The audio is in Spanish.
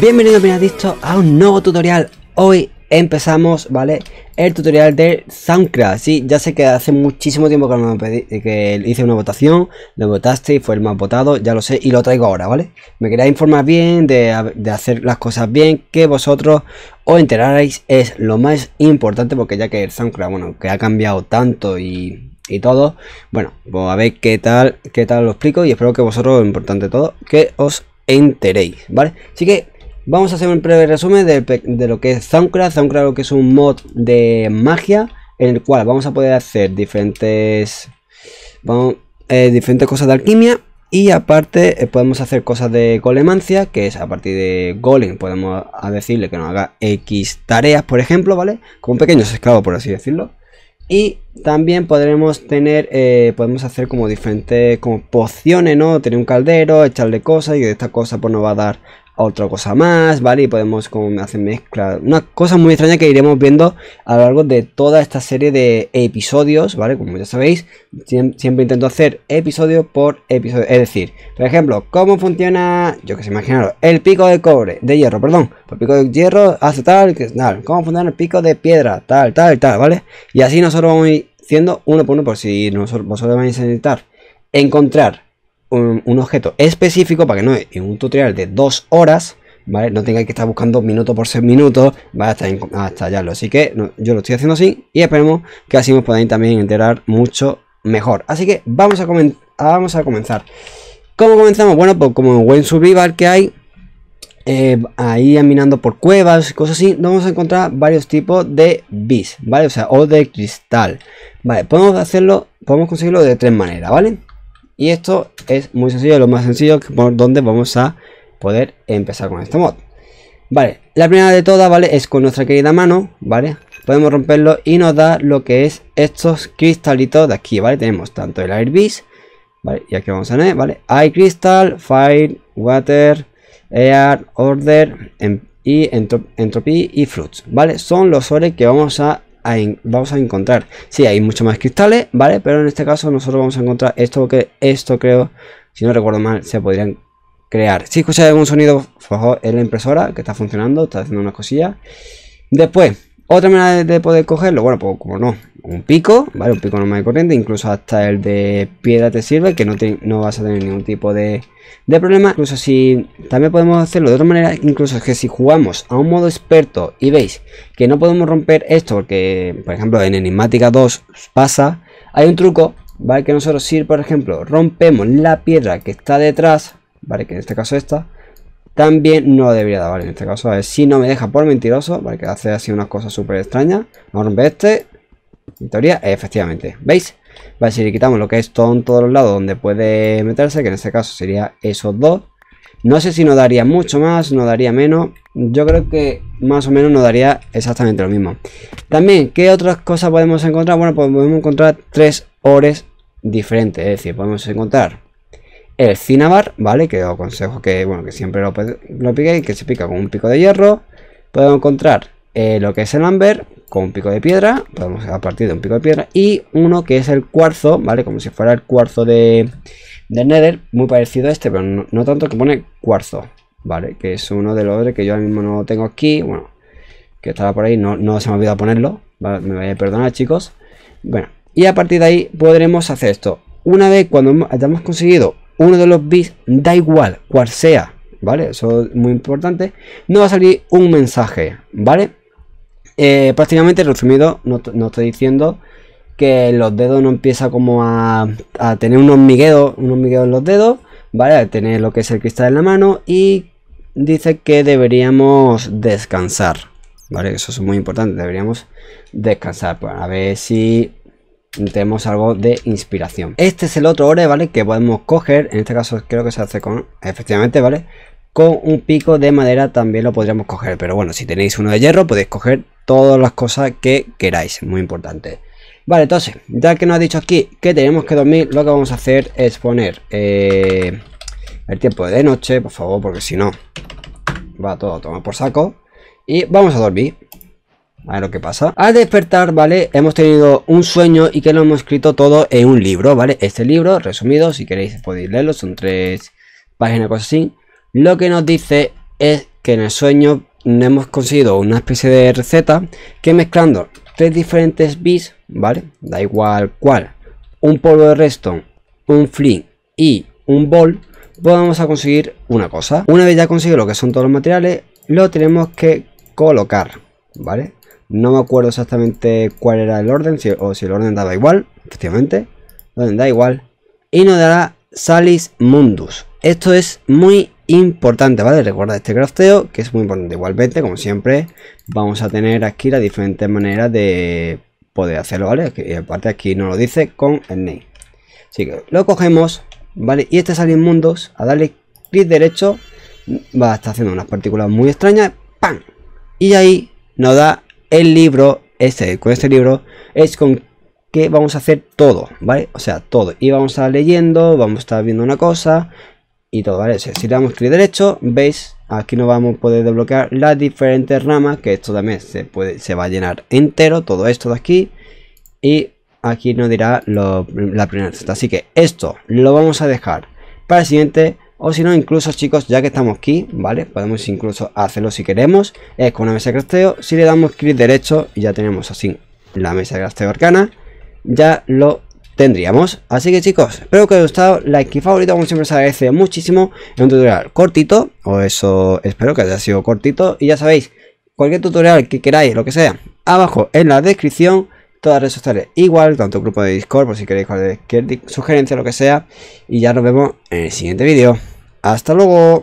Bienvenidos bienadictos a un nuevo tutorial Hoy empezamos, ¿vale? El tutorial de Soundcraft Sí, ya sé que hace muchísimo tiempo que, hice una votación Lo votaste y fue el más votado, ya lo sé Y lo traigo ahora, ¿vale? Me quería informar bien, de, hacer las cosas bien Que vosotros os enteraréis es lo más importante Porque ya que el Soundcraft, bueno, que ha cambiado tanto y y todo. Bueno, pues a ver qué tal, qué tal lo explico y espero que vosotros, importante todo, que os enteréis, ¿vale? Así que vamos a hacer un breve resumen de, lo que es Zancra. Zancra lo que es un mod de magia en el cual vamos a poder hacer diferentes, eh, diferentes cosas de alquimia y aparte eh, podemos hacer cosas de golemancia, que es a partir de golem podemos decirle que nos haga X tareas, por ejemplo, ¿vale? Como pequeños esclavos, por así decirlo. Y también podremos tener, eh, podemos hacer como diferentes como pociones, ¿no? Tener un caldero, echarle cosas y de esta cosa pues nos va a dar otra cosa más, ¿vale? Y podemos como hacer mezcla. Una cosa muy extraña que iremos viendo a lo largo de toda esta serie de episodios, ¿vale? Como ya sabéis, siempre intento hacer episodio por episodio. Es decir, por ejemplo, ¿cómo funciona, yo que sé, imaginaros, el pico de cobre, de hierro, perdón. El pues pico de hierro hace tal, que tal. ¿Cómo funciona el pico de piedra, tal, tal, tal, ¿vale? Y así nosotros vamos a ir haciendo uno por uno por si vosotros vais a necesitar encontrar un, objeto específico para que no en un tutorial de dos horas ¿Vale? No tengáis que estar buscando minuto por seis minutos ¿vale? hasta, hasta hallarlo. Así que yo lo estoy haciendo así y esperemos que así nos podáis también enterar mucho mejor. Así que vamos a, vamos a comenzar. ¿Cómo comenzamos? Bueno, pues como buen survival que hay, eh, ahí caminando por cuevas, y cosas así, vamos a encontrar varios tipos de bis, ¿vale? O sea, o de cristal. Vale, podemos hacerlo, podemos conseguirlo de tres maneras, ¿vale? Y esto es muy sencillo, lo más sencillo por donde vamos a poder empezar con este mod. Vale, la primera de todas, ¿vale? Es con nuestra querida mano, ¿vale? Podemos romperlo y nos da lo que es estos cristalitos de aquí, ¿vale? Tenemos tanto el Air Beast, ¿vale? Y aquí vamos a tener, ¿vale? Hay Crystal, Fire, Water, Air, Order em, y Entropy y Fruits, ¿vale? Son los ORE que vamos a, vamos a encontrar. Sí, hay muchos más cristales, ¿vale? Pero en este caso nosotros vamos a encontrar esto que esto creo, si no recuerdo mal, se podrían crear. Si escucháis algún sonido, por es la impresora que está funcionando, está haciendo una cosilla Después, otra manera de poder cogerlo, bueno, pues como no, un pico, ¿vale? Un pico normal de corriente, incluso hasta el de piedra te sirve, que no, vas a tener ningún tipo de, de problema. Incluso si también podemos hacerlo de otra manera, incluso es que si jugamos a un modo experto y veis que no podemos romper esto, porque por ejemplo en Enigmática 2 pasa, hay un truco, ¿vale? Que nosotros si por ejemplo rompemos la piedra que está detrás, ¿vale? Que en este caso esta, también no debería dar, vale, en este caso, a ver si no me deja por mentiroso, porque hace así unas cosas súper extrañas. Vamos a romper este. En efectivamente, ¿veis? Vale, si le quitamos lo que es todo en todos los lados donde puede meterse, que en este caso sería esos dos. No sé si no daría mucho más, no daría menos. Yo creo que más o menos no daría exactamente lo mismo. También, ¿qué otras cosas podemos encontrar? Bueno, pues podemos encontrar tres ores diferentes. Es decir, podemos encontrar el cinabar ¿vale? Que os aconsejo que, bueno, que siempre lo, lo piquéis, que se pica con un pico de hierro. Podemos encontrar eh, lo que es el Amber con un pico de piedra, podemos a partir de un pico de piedra, y uno que es el cuarzo, ¿vale? Como si fuera el cuarzo de, de Nether, muy parecido a este, pero no, tanto que pone cuarzo, ¿vale? Que es uno de los que yo ahora mismo no tengo aquí, bueno, que estaba por ahí, no, no se me ha olvidado ponerlo, me voy a perdonar chicos. Bueno, y a partir de ahí podremos hacer esto. Una vez cuando hayamos conseguido uno de los bits, da igual cual sea, ¿vale? Eso es muy importante. No va a salir un mensaje, ¿vale? Eh, prácticamente resumido, no, no, estoy diciendo que los dedos no empieza como a, tener un miguedos unos miguedos en los dedos, ¿vale? A tener lo que es el cristal en la mano y dice que deberíamos descansar, ¿vale? Eso es muy importante, deberíamos descansar pues, a ver si tenemos algo de inspiración. Este es el otro ore, ¿vale? Que podemos coger, en este caso creo que se hace con, efectivamente, ¿vale? Con un pico de madera también lo podríamos coger, pero bueno, si tenéis uno de hierro podéis coger todas las cosas que queráis, muy importante. Vale, entonces, ya que nos ha dicho aquí que tenemos que dormir, lo que vamos a hacer es poner eh, el tiempo de noche, por favor, porque si no va todo a tomar por saco. Y vamos a dormir. A ver lo que pasa. Al despertar, ¿vale? Hemos tenido un sueño y que lo hemos escrito todo en un libro, ¿vale? Este libro, resumido, si queréis podéis leerlo, son tres páginas, cosas así. Lo que nos dice es que en el sueño hemos conseguido una especie de receta que mezclando tres diferentes bits ¿vale? Da igual cuál. Un polvo de redstone, un fling y un bol, pues vamos a conseguir una cosa. Una vez ya consigo lo que son todos los materiales, lo tenemos que colocar, ¿vale? No me acuerdo exactamente cuál era el orden, o si el orden daba igual, efectivamente. da igual. Y nos dará Salis Mundus. Esto es muy importante, ¿vale? Recuerda este crafteo, que es muy importante. Igualmente, como siempre, vamos a tener aquí las diferentes maneras de poder hacerlo, ¿vale? Y aparte aquí nos lo dice con el name. Así que lo cogemos, ¿vale? Y este Salis Mundus, a darle clic derecho, va a estar haciendo unas partículas muy extrañas. ¡Pam! Y ahí nos da el libro, este, con este libro, es con que vamos a hacer todo, ¿vale? O sea, todo. Y vamos a leyendo, vamos a estar viendo una cosa y todo, ¿vale? si le damos clic derecho, veis, aquí no vamos a poder desbloquear las diferentes ramas, que esto también se, puede, se va a llenar entero, todo esto de aquí. Y aquí nos dirá lo, la primera Así que esto lo vamos a dejar para el siguiente o si no, incluso chicos, ya que estamos aquí, ¿vale? Podemos incluso hacerlo si queremos. Es con una mesa de crafteo. Si le damos clic derecho y ya tenemos así la mesa de crafteo arcana. Ya lo tendríamos. Así que chicos, espero que os haya gustado. Like y favorito, como siempre, se agradece muchísimo. Es un tutorial cortito, o eso espero que haya sido cortito. Y ya sabéis, cualquier tutorial que queráis, lo que sea, abajo en la descripción todas las redes sociales igual, tanto grupo de Discord por si queréis cualquier sugerencia, lo que sea. Y ya nos vemos en el siguiente vídeo. Hasta luego.